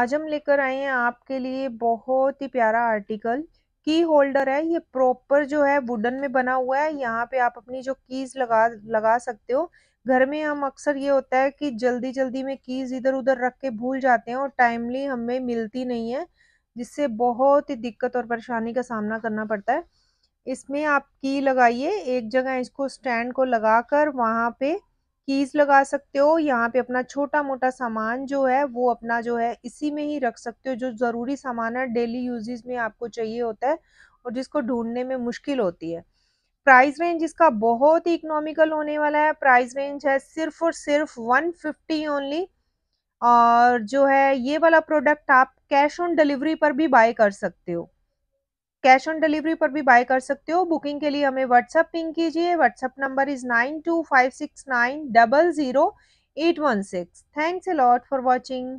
आज हम लेकर आए हैं आपके लिए बहुत ही प्यारा आर्टिकल की होल्डर है ये प्रॉपर जो है वुडन में बना हुआ है यहाँ पे आप अपनी जो कीज लगा लगा सकते हो घर में हम अक्सर ये होता है कि जल्दी जल्दी में कीज इधर उधर रख के भूल जाते हैं और टाइमली हमें मिलती नहीं है जिससे बहुत ही दिक्कत और परेशानी का सामना करना पड़ता है इसमें आप की लगाइए एक जगह इसको स्टैंड को लगाकर वहाँ पे कीज लगा सकते हो यहाँ पे अपना छोटा मोटा सामान जो है वो अपना जो है इसी में ही रख सकते हो जो ज़रूरी सामान है डेली यूजेज में आपको चाहिए होता है और जिसको ढूंढने में मुश्किल होती है प्राइस रेंज इसका बहुत ही इकोनॉमिकल होने वाला है प्राइस रेंज है सिर्फ और सिर्फ फिफ्टी ओनली और जो है ये वाला प्रोडक्ट आप कैश ऑन डिलीवरी पर भी बाय कर सकते हो कैश ऑन डिलीवरी पर भी बाय कर सकते हो बुकिंग के लिए हमें व्हाट्सअप पिंग कीजिए WhatsApp number is nine two five six nine double zero eight one six thanks a lot for watching